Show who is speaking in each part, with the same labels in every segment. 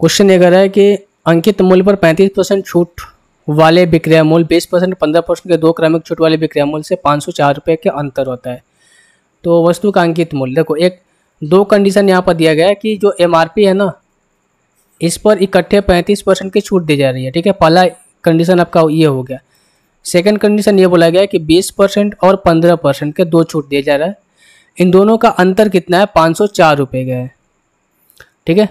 Speaker 1: question ये कर रहा है कि अंकित मूल्य पर 35 परसेंट छूट वाले विक्रय मूल्य बीस परसेंट पंद्रह परसेंट के दो क्रमिक छूट वाले विक्रय मूल्य से पाँच सौ चार रुपये के अंतर होता है तो वस्तु का अंकित मूल्य देखो एक दो कंडीशन यहाँ पर दिया गया है कि जो एम है ना इस पर इकट्ठे पैंतीस परसेंट की छूट दी जा रही है ठीक है पहला कंडीशन आपका ये हो गया सेकेंड कंडीशन ये बोला गया है कि 20 परसेंट और 15 परसेंट के दो छूट दिया जा रहा है इन दोनों का अंतर कितना है पाँच सौ चार रुपये का है ठीक है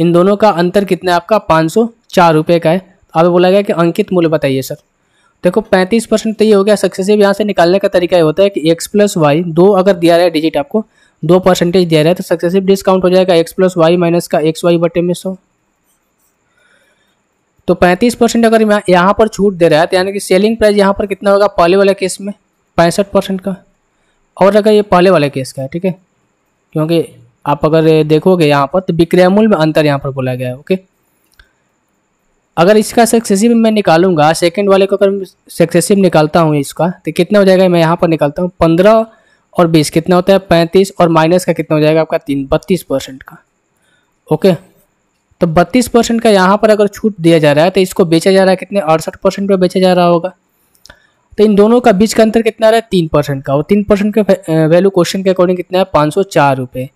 Speaker 1: इन दोनों का अंतर कितना है आपका पाँच सौ चार रुपये का है अब तो बोला गया कि अंकित मूल्य बताइए सर देखो पैंतीस परसेंट तो ये हो गया सक्सेसिव यहाँ से निकालने का तरीका ये होता है कि एक्स प्लस वाई दो अगर दिया रहा है डिजिट आपको दो परसेंटेज दिया रहा है तो सक्सेसिव डिस्काउंट हो जाएगा एक्स प्लस वाई माइनस का एक्स वाई बटे में सौ तो पैंतीस परसेंट अगर यहाँ पर छूट दे रहा है तो यानी कि सेलिंग प्राइस यहाँ पर कितना होगा पहले वाले केस में पैंसठ परसेंट का और अगर ये पहले वाले केस का है ठीक है क्योंकि आप अगर देखोगे यहाँ पर तो विक्रय मूल्य में अंतर यहाँ पर बोला गया है ओके अगर इसका सक्सेसिव मैं निकालूंगा सेकंड वाले को अगर सक्सेसिव निकालता हूँ इसका तो कितना हो जाएगा मैं यहाँ पर निकालता हूँ पंद्रह और बीस कितना होता है पैंतीस और माइनस का कितना हो जाएगा आपका तीन बत्तीस परसेंट का ओके तो बत्तीस परसेंट का यहाँ पर अगर छूट दिया जा रहा है तो इसको बेचा जा रहा है कितने अड़सठ परसेंट पर बेचा जा रहा होगा तो इन दोनों का बीच का अंतर कितना रहा है तीन परसेंट का और तीन परसेंट का वैल्यू क्वेश्चन के अकॉर्डिंग कितना है पाँच सौ चार रुपये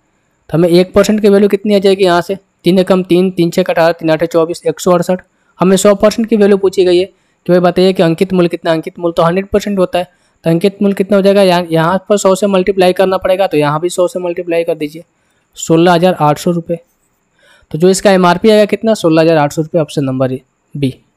Speaker 1: तो हमें एक परसेंट की वैल्यू कितनी आ जाएगी यहाँ से तीन एकम तीन तीन छः अठारह तीन आठ चौबीस एक सौ अड़सठ हमें सौ परसेंट की वैल्यू पूछी गई है कि भाई बताइए कि अंकित मूल्य कितना अंकित मूल्य तो हंड्रेड परसेंट होता है तो अंकित मूल्य कितना हो जाएगा यहाँ यहाँ पर सौ से मल्टीप्लाई करना पड़ेगा तो यहाँ भी सौ से मल्टीप्लाई कर दीजिए सोलह हज़ार आठ सौ रुपये तो जो इसका एम आएगा कितना सोलह हज़ार आठ सौ रुपये ऑप्शन नंबर बी